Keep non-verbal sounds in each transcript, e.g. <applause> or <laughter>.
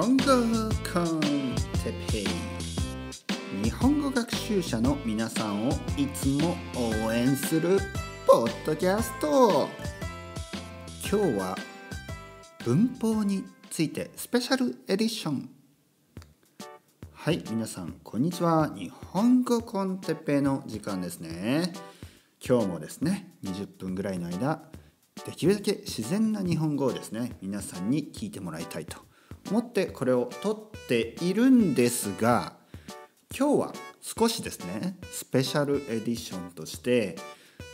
本語コンテペイ日本語学習者の皆さんをいつも応援するポッドキャスト今日は文法についてスペシャルエディションはい皆さんこんにちは日本語コンテペイの時間ですね今日もですね20分ぐらいの間できるだけ自然な日本語をですね皆さんに聞いてもらいたいと持ってこれを取っているんですが今日は少しですねスペシャルエディションとして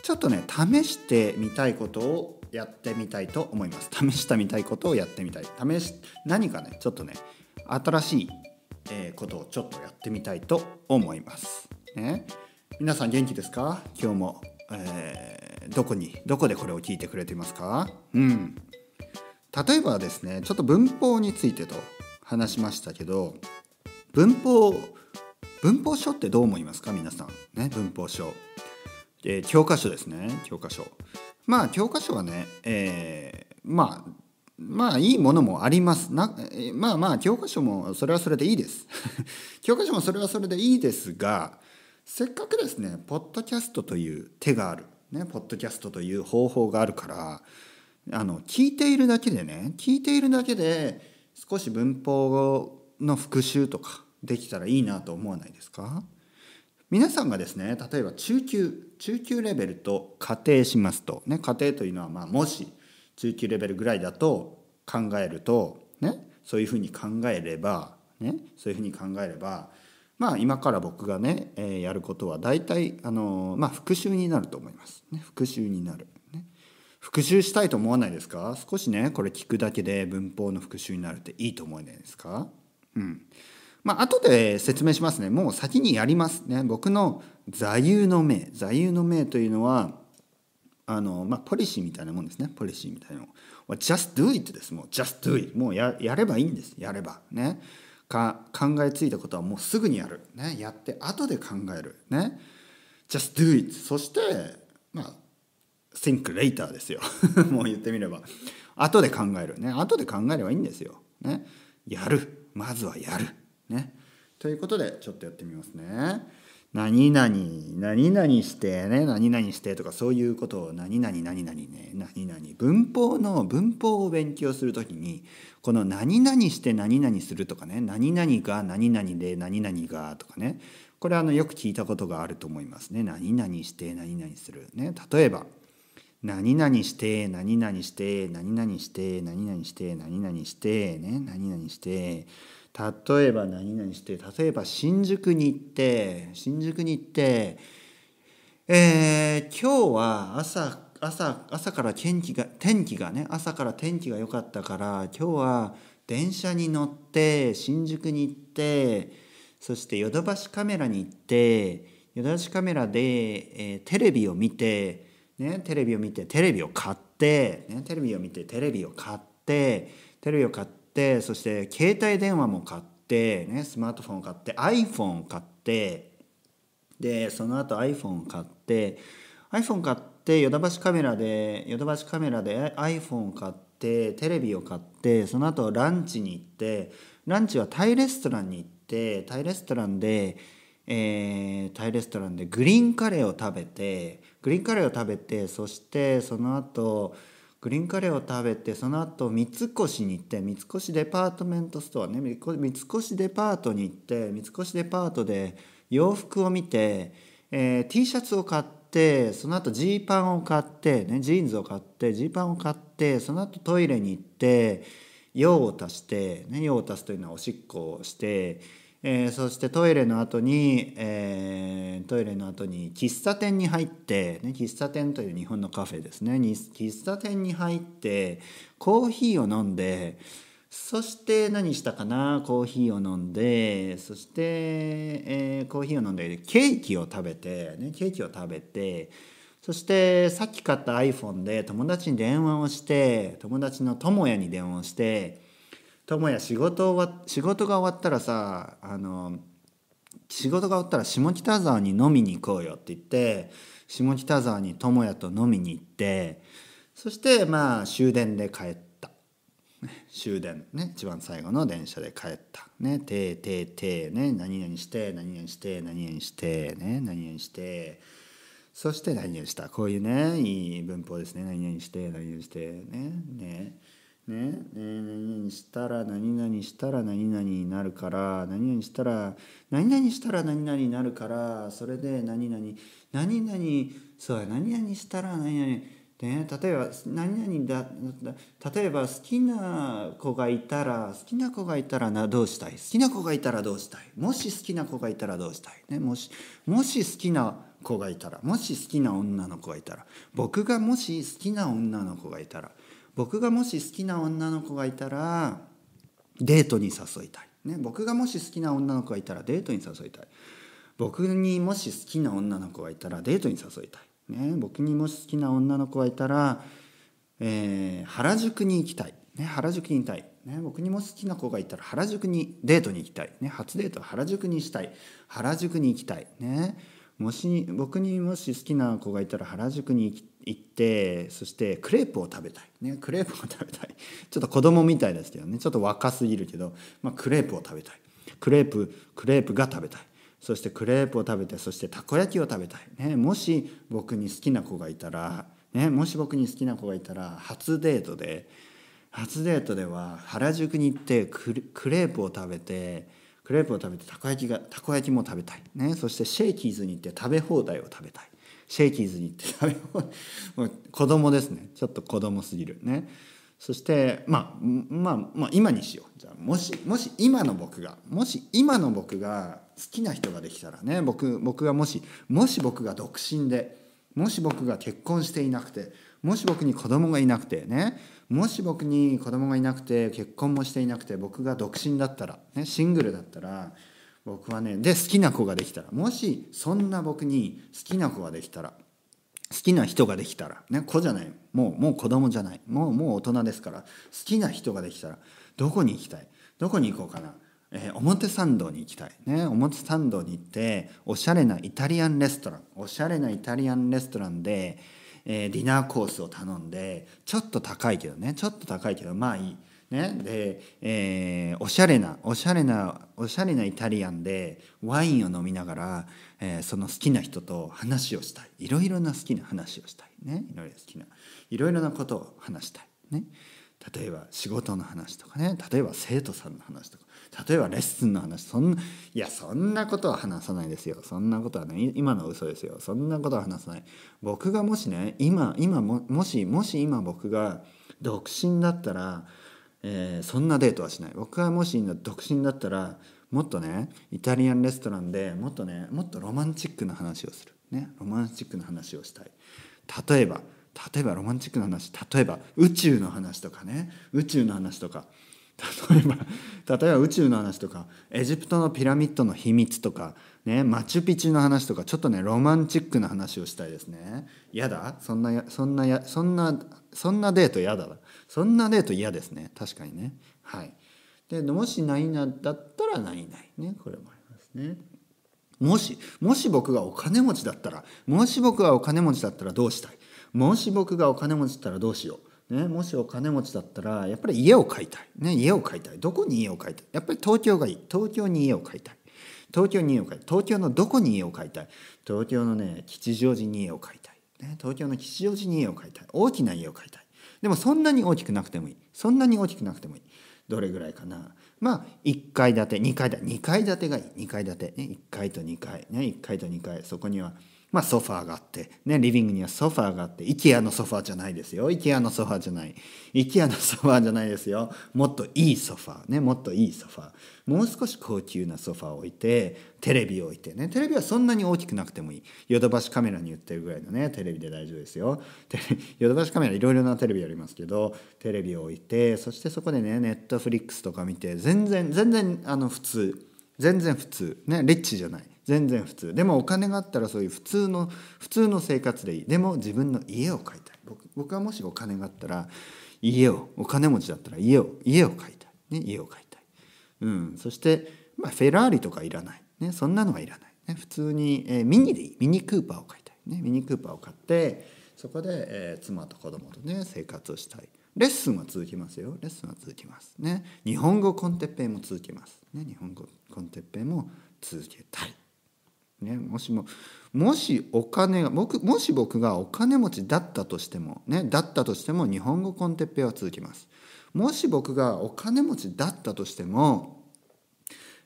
ちょっとね試してみたいことをやってみたいと思います試したみたいことをやってみたい試し何かねちょっとね新しい、えことをちょっとやってみたいと思います、ね、皆さん元気ですか今日も、えー、どこにどこでこれを聞いてくれていますかうん例えばですねちょっと文法についてと話しましたけど文法文法書ってどう思いますか皆さんね文法書、えー、教科書ですね教科書まあ教科書はね、えー、まあまあいいものもありますな、えー、まあまあ教科書もそれはそれでいいです <laughs> 教科書もそれはそれでいいですがせっかくですねポッドキャストという手があるねポッドキャストという方法があるからあの聞いているだけでね聞いているだけで少し文法の復習とかできたらいいなと思わないですか皆さんがですね例えば中級中級レベルと仮定しますとね仮定というのはまあもし中級レベルぐらいだと考えるとねそういうふうに考えればねそういうふうに考えればまあ今から僕がね、えー、やることは大体あのー、まあ復習になると思います、ね、復習になる復習したいと思わないですか少しねこれ聞くだけで文法の復習になるっていいと思わないですかうんまあ後で説明しますねもう先にやりますね僕の座右の銘座右の銘というのはあのまあポリシーみたいなもんですねポリシーみたいなの just do it ですもう just do it もうややればいいんですやればねか考えついたことはもうすぐにやるねやって後で考えるね just do it そしてまあ think later ですよ <laughs> もう言ってみれば後で考えるね後で考えればいいんですよ、ね、やるまずはやるねということでちょっとやってみますね何々何々してね何々してとかそういうことを何々何々ね何々文法の文法を勉強する時にこの何々して何々するとかね何々が何々で何々がとかねこれあのよく聞いたことがあると思いますね何々して何々するね例えば何々して何々して何々して何々して何々してね何々して例えば何々して例えば新宿に行って新宿に行ってえー、今日は朝朝朝から天気が天気がね朝から天気が良かったから今日は電車に乗って新宿に行ってそしてヨドバシカメラに行ってヨドバシカメラで、えー、テレビを見てね、テレビを見てテレビを買って、ね、テレビを見てテレビを買ってテレビを買ってそして携帯電話も買って、ね、スマートフォンを買って iPhone を買ってでその後 iPhone を買って iPhone 買ってヨドバシカメラでヨドバシカメラで iPhone を買ってテレビを買ってその後ランチに行ってランチはタイレストランに行ってタイレストランでえー、タイレストランでグリーンカレーを食べてグリーンカレーを食べてそしてその後グリーンカレーを食べてその後三越に行って三越デパートメントストアね三越デパートに行って三越デパートで洋服を見て、えー、T シャツを買ってその後ジーパンを買ってねジーンズを買ってジーパンを買ってその後トイレに行って用を足して、ね、用を足すというのはおしっこをして。えー、そしてトイレの後に、えー、トイレの後に喫茶店に入って、ね、喫茶店という日本のカフェですね喫茶店に入ってコーヒーを飲んでそして何したかなコーヒーを飲んでそして、えー、コーヒーを飲んでケーキを食べて、ね、ケーキを食べてそしてさっき買った iPhone で友達に電話をして友達のも也に電話をして智也仕事仕事が終わったらさあの仕事が終わったら下北沢に飲みに行こうよって言って下北沢に智也と飲みに行ってそしてまあ終電で帰った、<laughs> 終電ね一番最後の電車で帰ったねてーてーてーね何々して何々して何々してね何々してそして何々したこういうねいい文法ですね何々して何々してねねね、ね何々したら何々したら何々になるから何々したら何々したら何々になるからそれで何々何々そうや何々したら何々ね、例えば何々だ例えば好きな子がいたら好きな子がいたらなどうしたい好きな子がいたらどうしたいもし好きな子がいたらどうしたい、ね、もしもし好きな子がいたらもし好きな女の子がいたら僕がもし好きな女の子がいたら僕がもし好きな女の子がいたらデートに誘いたい、ね、僕がもし好きな女の子がいたらデートに誘いたい僕にもし好きな女の子がいたらデートに誘いたい、ね、僕にもし好きな女の子がいたら、えー、原宿に行きたい、ね、原宿に行きたい、ね、僕にも好きな子がいたら原宿にデートに行きたい、ね、初デートは原宿にしたい原宿に行きたい、ね、もし僕にもし好きな子がいたら原宿に行ってそしてクレープを食べたい、ね、クレープを食べたい <laughs> ちょっと子供みたいですけどねちょっと若すぎるけど、まあ、クレープを食べたいクレープクレープが食べたいそしてクレープを食べてそしてたこ焼きを食べたい、ね、もし僕に好きな子がいたら、ね、もし僕に好きな子がいたら初デートで初デートでは原宿に行ってクレープを食べてクレープを食べてたこ焼きがたこ焼きも食べたい、ね、そしてシェイキーズに行って食べ放題を食べたいシェイキーズに行って食べ放題 <laughs> 子供ですねちょっと子供すぎるねそしてまあまあまあ今にしようじゃあもしもし今の僕がもし今の僕が好きな人ができたらね僕僕がもしもし僕が独身でもし僕が結婚していなくてもし僕に子供がいなくてねもし僕に子供がいなくて結婚もしていなくて僕が独身だったら、ね、シングルだったら僕はねで好きな子ができたらもしそんな僕に好きな子ができたら好きな人ができたら、ね、子じゃないもうもう子供じゃないもうもう大人ですから好きな人ができたらどこに行きたいどこに行こうかな、えー、表参道に行きたい、ね、表参道に行っておしゃれなイタリアンレストランおしゃれなイタリアンレストランでえー、ディナーコースを頼んでちょっと高いけどねちょっと高いけどまあいい。ね、で、えー、おしゃれなおしゃれなおしゃれなイタリアンでワインを飲みながら、えー、その好きな人と話をしたいいろいろな好きな話をしたいねいろいろ好きないろいろなことを話したいね例えば仕事の話とかね例えば生徒さんの話とか例えばレッスンの話そんないやそんなことは話さないですよそんなことはね今の嘘ですよそんなことは話さない僕がもしね今今ももしもし今僕が独身だったら、えー、そんなデートはしない僕がもし独身だったらもっとねイタリアンレストランでもっとねもっとロマンチックな話をするねロマンチックな話をしたい例えば例えばロマンチックな話例えば宇宙の話とかね宇宙の話とか例えば例えば宇宙の話とかエジプトのピラミッドの秘密とか、ね、マチュピチュの話とかちょっとねロマンチックな話をしたいですねやだそんなやそんなやそんなそんなデート嫌だそんなデート嫌ですね確かにねはいでもしないなだったらないないねこれもありますねもしもし僕がお金持ちだったらもし僕がお金持ちだったらどうしたいもし僕がお金持ちだったらどうしようね、もしお金持ちだったらやっぱり家を買いたい、ね、家を買いたいどこに家を買いたいやっぱり東京がいい東京に家を買いたい東京に家を買い東京のどこに家を買いたい東京のね吉祥寺に家を買いたい、ね、東京の吉祥寺に家を買いたい大きな家を買いたいでもそんなに大きくなくてもいいそんなに大きくなくてもいいどれぐらいかなまあ1階建て2階建て2階建てがいい2階建て、ね、1階と2階、ね、1階と2階そこにはまあ、ソファーがあって、ね、リビングにはソファーがあって、IKEA のソファーじゃないですよ。IKEA のソファーじゃない。IKEA のソファーじゃないですよ。もっといいソファー、ね、もっといいソファー。もう少し高級なソファーを置いて、テレビを置いてね。テレビはそんなに大きくなくてもいい。ヨドバシカメラに売ってるぐらいのね、テレビで大丈夫ですよ。<laughs> ヨドバシカメラいろいろなテレビありますけど、テレビを置いて、そしてそこでね、ネットフリックスとか見て、全然、全然、あの、普通。全然普通。ね、リッチじゃない。全然普通でもお金があったらそういう普通の普通の生活でいいでも自分の家を買いたい僕僕はもしお金があったら家をお金持ちだったら家を家を買いたい、ね、家を買いたい、うん、そして、まあ、フェラーリとかいらない、ね、そんなのはいらない、ね、普通に、えー、ミニでいいミニクーパーを買いたい、ね、ミニクーパーを買ってそこで、えー、妻と子供とね生活をしたいレッスンは続きますよレッスンは続きますね日本語コンテッペイも続きますね日本語コンテッペイも続けたいね、もしももしお金が僕もし僕がお金持ちだったとしてもねだったとしても日本語コンテッペイは続きますもし僕がお金持ちだったとしても、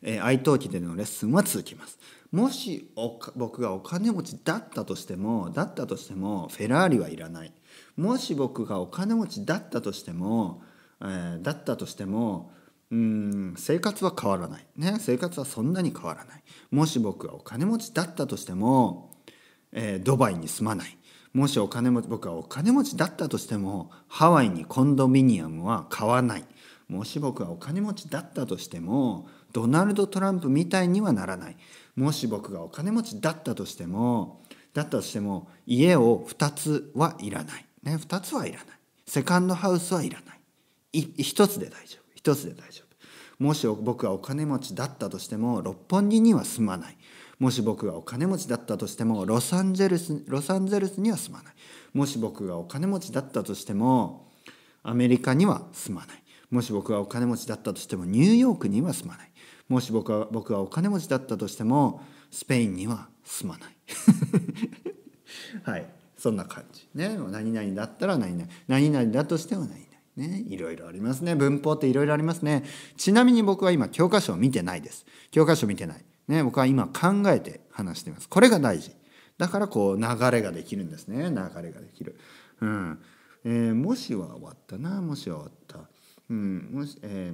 え悼期でのレッスンは続きますもし僕がお金持ちだったとしてもだったとしてもフェラーリはいらないもし僕がお金持ちだったとしても、えー、だったとしてもうん生活は変わらない、ね、生活はそんなに変わらないもし僕がお金持ちだったとしても、えー、ドバイに住まないもしお金持ち僕がお金持ちだったとしてもハワイにコンドミニアムは買わないもし僕がお金持ちだったとしてもドナルド・トランプみたいにはならないもし僕がお金持ちだったとしてもだったとしても家を2つはいらない、ね、2つはいらないセカンドハウスはいらないい1つで大丈夫一つで大丈夫もし僕がお金持ちだったとしても六本木には住まないもし僕がお金持ちだったとしてもロサンゼルスロサンゼルスには住まないもし僕がお金持ちだったとしてもアメリカには住まないもし僕がお金持ちだったとしてもニューヨークには住まないもし僕は僕がお金持ちだったとしてもスペインには住まない <laughs> はいそんな感じね何々だったら何々何々だとしては何々ね、いろいろありますね。文法っていろいろありますね。ちなみに僕は今、教科書を見てないです。教科書見てない。ね、僕は今考えて話しています。これが大事。だからこう流れができるんですね。流れができる。うん。えー、もしは終わったな、もしは終わった。うん、もし、え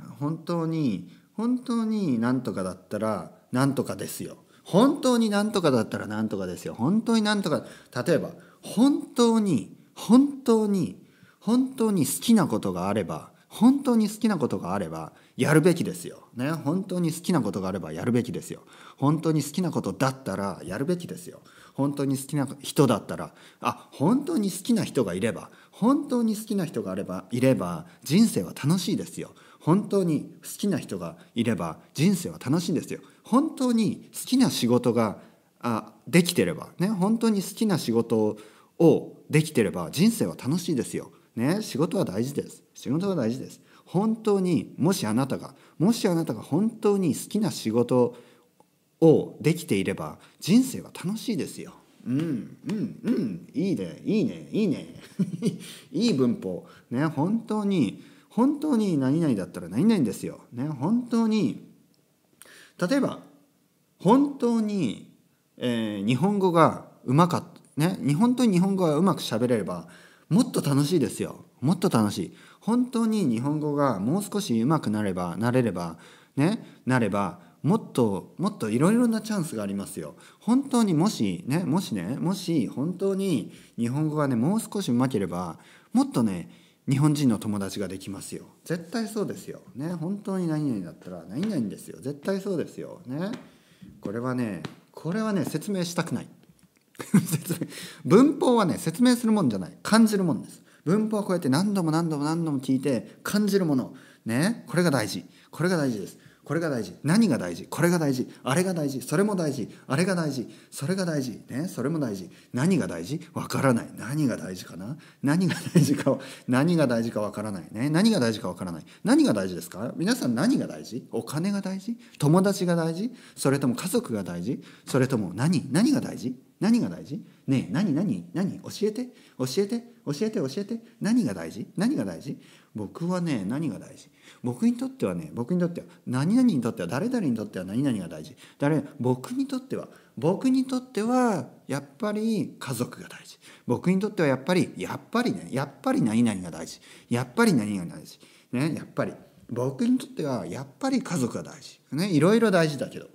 ー、本当に、本当になんとかだったら、なんとかですよ。本当になんとかだったらなんとかですよ。本当になんとか、例えば、本当に、本当に、本当に好きなことがあれば本当に好きなことがあればやるべきですよ。ね、本当に好きなことがあればやるべきですよ。本当に好きなことだったらやるべきですよ。本当に好きな人だったら、あ、本当に好きな人がいれば、本当に好きな人があれば、いれば人生は楽しいですよ。本当に好きな人がいれば人生は楽しいですよ。本当に好きな仕事があできてれば、ね、本当に好きな仕事をできてれば人生は楽しいですよ。ね、仕事は大事です。仕事は大事です。本当にもしあなたがもしあなたが本当に好きな仕事をできていれば人生は楽しいですよ。うんうんうんいいねいいねいいね <laughs> いい文法ね本当に本当に何々だったら何々ですよ。ね本当に例えば本当に、えー、日本語がうまかったね日本と日本語がうまく喋れればもっと楽しいですよもっと楽しい本当に日本語がもう少し上手くなればなれればねなればもっともっといろいろなチャンスがありますよ本当にもしねもしねもし本当に日本語がねもう少し上手ければもっとね日本人の友達ができますよ絶対そうですよね本当に何々だったら何々ですよ絶対そうですよねこれはねこれはね説明したくない <laughs> 文法はね説明するもんじゃない感じるもんです文法はこうやって何度も何度も何度も聞いて感じるものねこれが大事これが大事ですこれが大事何が大事これが大事あれが大事それも大事あれが大事それが大事ねそれも大事何が大事わからない何が大事かな何が大事か何が大事かわからないね何が大事かわからない何が大事ですか皆さん何が大事お金が大事友達が大事それとも家族が大事それとも何何が大事何が大事ねえ何何何教えて教えて教えて教えて何が大事何が大事僕はね何が大事僕にとってはね僕にとっては何々にとっては誰々にとっては何々が大事誰僕にとっては僕にとってはやっぱり家族が大事僕にとってはやっぱりやっぱりねやっぱり何々が大事やっぱり何が大事ねやっぱり僕にとってはやっぱり家族が大事ねいろいろ大事だけど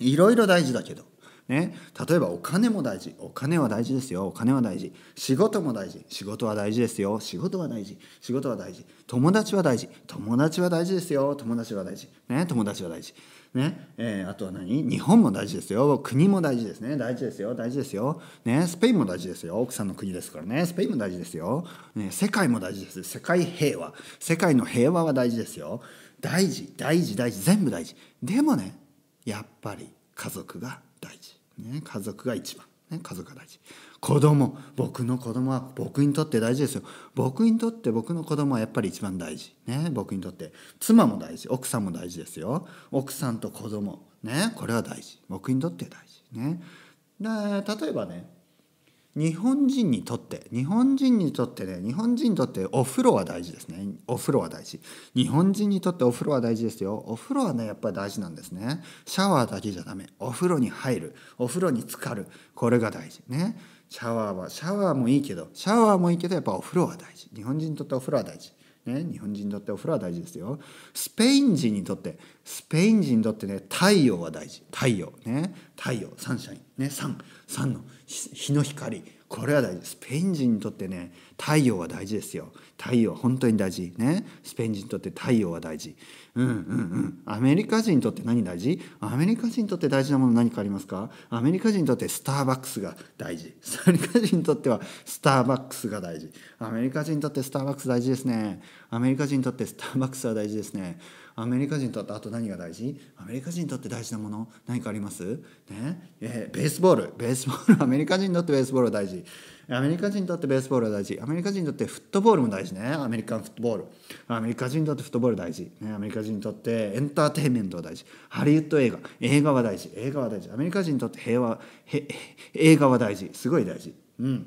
いろいろ大事だけどね、例えばお金も大事お金は大事ですよお金は大事仕事も大事仕事は大事ですよ仕事は大事仕事は大事友達は大事友達は大事ですよ友達は大事ね友達は大事ねえー、あとは何日本も大事ですよ国も大事ですね大事ですよ大事ですよ、ね、スペインも大事ですよ奥さんの国ですからねスペインも大事ですよ、ね、世界も大事です世界平和世界の平和は大事ですよ大事大事大事全部大事でもねやっぱり家族が大事ね、家族が一番、ね、家族が大事子供僕の子供は僕にとって大事ですよ僕にとって僕の子供はやっぱり一番大事、ね、僕にとって妻も大事奥さんも大事ですよ奥さんと子供ねこれは大事僕にとって大事ねで例えばね日本人にとって日本人にとってね日本人にとってお風呂は大事ですねお風呂は大事日本人にとってお風呂は大事ですよお風呂はねやっぱり大事なんですねシャワーだけじゃダメお風呂に入るお風呂に浸かるこれが大事ねシャワーはシャワーもいいけどシャワーもいいけどやっぱお風呂は大事日本人にとってお風呂は大事ね、日本人にとってお風呂は大事ですよスペイン人にとってスペイン人にとってね太陽は大事太陽ね太陽サンシャインねサンサンの日の光これは大事スペイン人にとってね太陽は大事ですよ太陽本当に大事ねスペイン人にとって太陽は大事うんうんうんアメリカ人にとって何大事アメリカ人にとって大事なもの何かありますかアメリカ人にとってスターバックスが大事アメリカ人にとってはスターバックスが大事アメリカ人にとってスターバックス大事ですねアメリカ人にとってスターバックスは大事ですねアメリカ人にとってあと何が大事アメリカ人にとって大事なもの何かあります、ねえー、ベースボールベースボールアメリカ人にとってベースボールは大事アメリカ人にとってベースボールは大事アメリカ人にとってフットボールも大事ねアメリカンフットボールアメリカ人にとってフットボール大事、ね、アメリカ人にとってエンターテインメントは大事ハリウッド映画映画は大事映画は大事アメリカ人にとって平和へ映画は大事すごい大事うん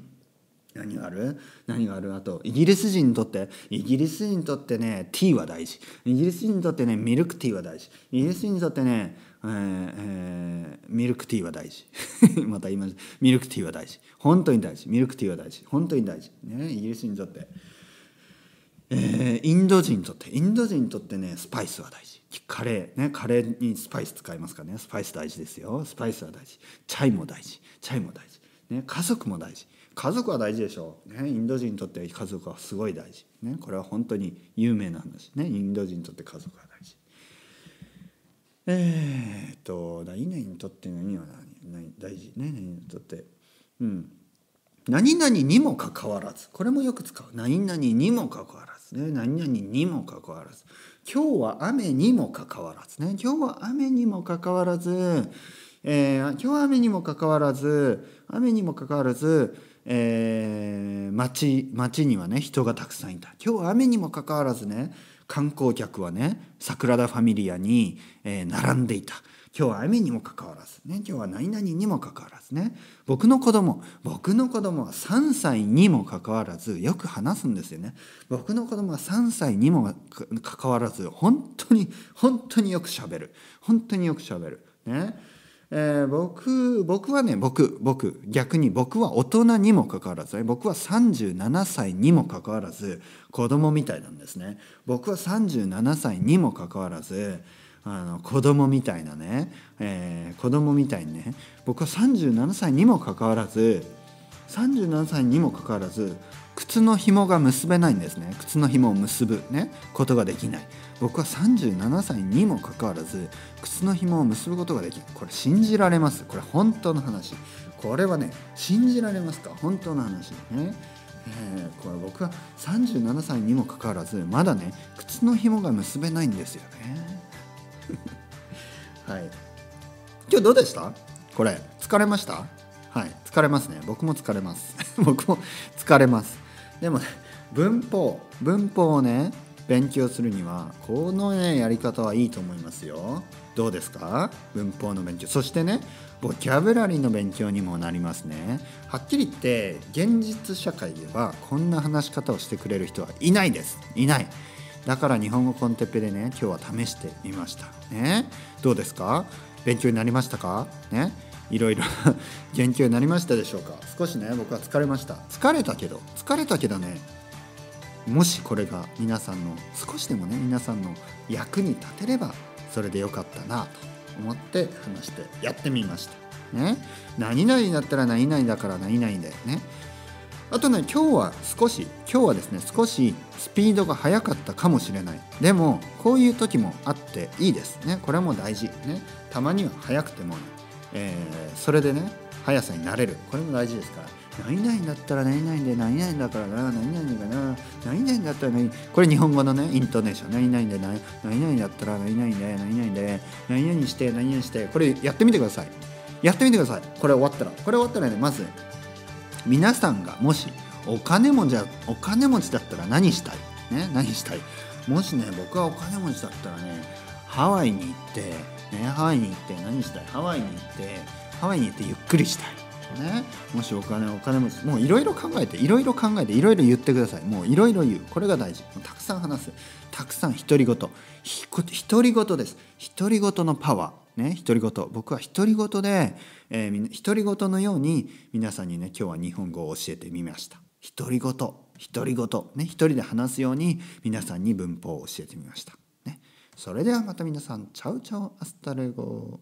何がある何があるあとイギリス人にとってイギリス人にとってねティーは大事イギリス人にとってねミルクティーは大事イギリス人にとってね、えーえー、ミルクティーは大事 <laughs> また言いますミルクティーは大事本当に大事ミルクティーは大事本当に大事、ね、イギリス人にとって、えー、インド人にとってインド人にとってねスパイスは大事カレーねカレーにスパイス使いますからねスパイス大事ですよスパイスは大事チャイも大事チャイも大事、ね、家族も大事家族は大事でしょう、ね、インド人にとって家族はすごい大事、ね、これは本当に有名な話ねインド人にとって家族は大事えー、っと何々にとって何は何何大事ね何にとってうん何々にもかかわらずこれもよく使う何々にもかかわらずね何々にもかかわらず今日は雨にもかかわらずね今日は雨にもかかわらずえー、今日は雨にもかかわらず雨にもかかわらずえー、町町にはね人がたくさんいた今日は雨にもかかわらずね観光客はね桜田ファミリアに、えー、並んでいた今日は雨にもかかわらずね今日は何々にもかかわらずね僕の子供僕の子供は3歳にもかかわらずよく話すんですよね僕の子供は3歳にもかかわらず本当に本当によくしゃべる本当によくしゃべるねえー、僕僕はね僕僕逆に僕は大人にもかかわらず、ね、僕は37歳にもかかわらず子供みたいなんですね僕は37歳にもかかわらずあの子供みたいなね、えー、子供みたいにね僕は37歳にもかかわらず37歳にもかかわらず靴の紐が結べないんですね靴の紐を結ぶ、ね、ことができない僕は37歳にもかかわらず靴の紐を結ぶことができないこれ信じられますこれ本当の話これはね信じられますか本当の話ねえー、これ僕は37歳にもかかわらずまだね靴の紐が結べないんですよね <laughs> はい今日どうでしたこれ疲れましたはい疲れますね僕も疲れます <laughs> 僕も疲れますでもね文法文法をね勉強するにはこのねやり方はいいと思いますよどうですか文法の勉強そしてねボキャブラリーの勉強にもなりますねはっきり言って現実社会ではこんな話し方をしてくれる人はいないですいないだから日本語コンテッペでね今日は試してみましたねどうですか勉強になりましたかねいろいろ言 <laughs> 及になりましたでしょうか少しね僕は疲れました疲れたけど疲れたけどねもしこれが皆さんの少しでもね皆さんの役に立てればそれでよかったなと思って話してやってみましたね何々だったら何々だから何々だよねあとね今日は少し今日はですね少しスピードが速かったかもしれないでもこういう時もあっていいですねこれも大事ねたまには速くてもえー、それでね速さになれるこれも大事ですから何々だったら何々で何々だからな何々かな何々だったら何これ日本語のねイントネーション何々で何何々だったら何々で何々で何々して何々してこれやってみてくださいやってみてくださいこれ終わったらこれ終わったらねまず皆さんがもしお金持ちお金持ちだったら何したいね何したいもしね僕はお金持ちだったらねハワイに行ってね、ハワイに行って何したいハワイに行ってハワイに行ってゆっくりしたいね、もしお金お金持ちもういろいろ考えていろいろ考えていろいろ言ってくださいもういろいろ言うこれが大事たくさん話すたくさん独り言独り言です独り言のパワーね独り言僕は独り言で、えー、独り言のように皆さんにね今日は日本語を教えてみました独り言独り言ね一人で話すように皆さんに文法を教えてみましたそれではまた皆さんチャウチャウアスタルゴ